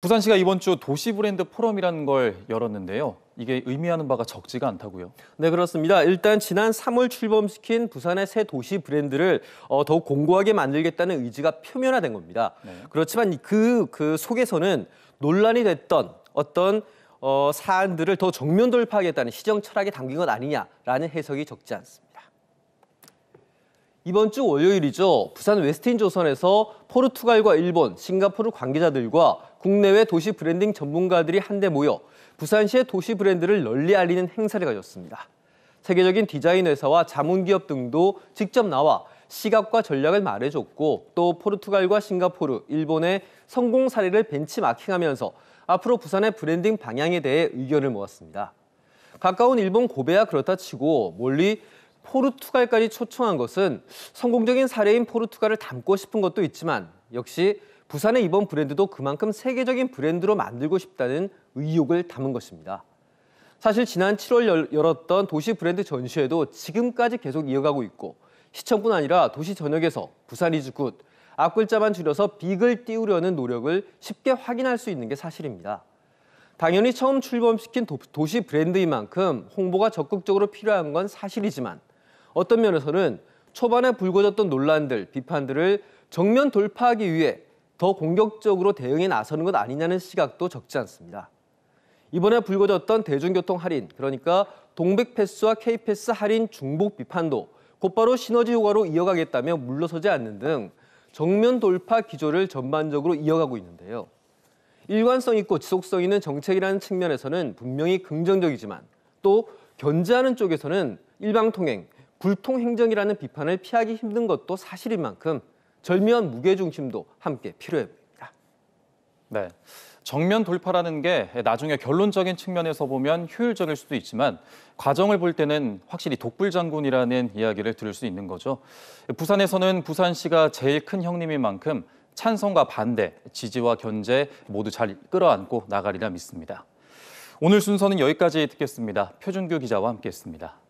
부산시가 이번 주 도시 브랜드 포럼이라는 걸 열었는데요. 이게 의미하는 바가 적지가 않다고요. 네, 그렇습니다. 일단 지난 3월 출범시킨 부산의 새 도시 브랜드를 어, 더욱 공고하게 만들겠다는 의지가 표면화된 겁니다. 네. 그렇지만 그, 그 속에서는 논란이 됐던 어떤 어, 사안들을 더 정면 돌파하겠다는 시정 철학이 담긴 것 아니냐라는 해석이 적지 않습니다. 이번 주 월요일이죠. 부산 웨스틴 조선에서 포르투갈과 일본, 싱가포르 관계자들과 국내외 도시 브랜딩 전문가들이 한데 모여 부산시의 도시 브랜드를 널리 알리는 행사를 가졌습니다. 세계적인 디자인 회사와 자문기업 등도 직접 나와 시각과 전략을 말해줬고 또 포르투갈과 싱가포르, 일본의 성공 사례를 벤치마킹하면서 앞으로 부산의 브랜딩 방향에 대해 의견을 모았습니다. 가까운 일본 고베야 그렇다 치고 멀리 포르투갈까지 초청한 것은 성공적인 사례인 포르투갈을 담고 싶은 것도 있지만 역시 부산의 이번 브랜드도 그만큼 세계적인 브랜드로 만들고 싶다는 의욕을 담은 것입니다. 사실 지난 7월 열었던 도시 브랜드 전시회도 지금까지 계속 이어가고 있고 시청뿐 아니라 도시 전역에서 부산 이즈 굿, 앞글자만 줄여서 빅을 띄우려는 노력을 쉽게 확인할 수 있는 게 사실입니다. 당연히 처음 출범시킨 도시 브랜드인 만큼 홍보가 적극적으로 필요한 건 사실이지만 어떤 면에서는 초반에 불거졌던 논란들, 비판들을 정면 돌파하기 위해 더 공격적으로 대응에 나서는 것 아니냐는 시각도 적지 않습니다. 이번에 불거졌던 대중교통 할인, 그러니까 동백패스와 K패스 할인 중복 비판도 곧바로 시너지 효과로 이어가겠다며 물러서지 않는 등 정면 돌파 기조를 전반적으로 이어가고 있는데요. 일관성 있고 지속성 있는 정책이라는 측면에서는 분명히 긍정적이지만 또 견제하는 쪽에서는 일방통행, 불통행정이라는 비판을 피하기 힘든 것도 사실인 만큼 절묘한 무게중심도 함께 필요해 보입니다. 네. 정면 돌파라는 게 나중에 결론적인 측면에서 보면 효율적일 수도 있지만 과정을 볼 때는 확실히 독불 장군이라는 이야기를 들을 수 있는 거죠. 부산에서는 부산시가 제일 큰 형님인 만큼 찬성과 반대, 지지와 견제 모두 잘 끌어안고 나가리라 믿습니다. 오늘 순서는 여기까지 듣겠습니다. 표준규 기자와 함께했습니다.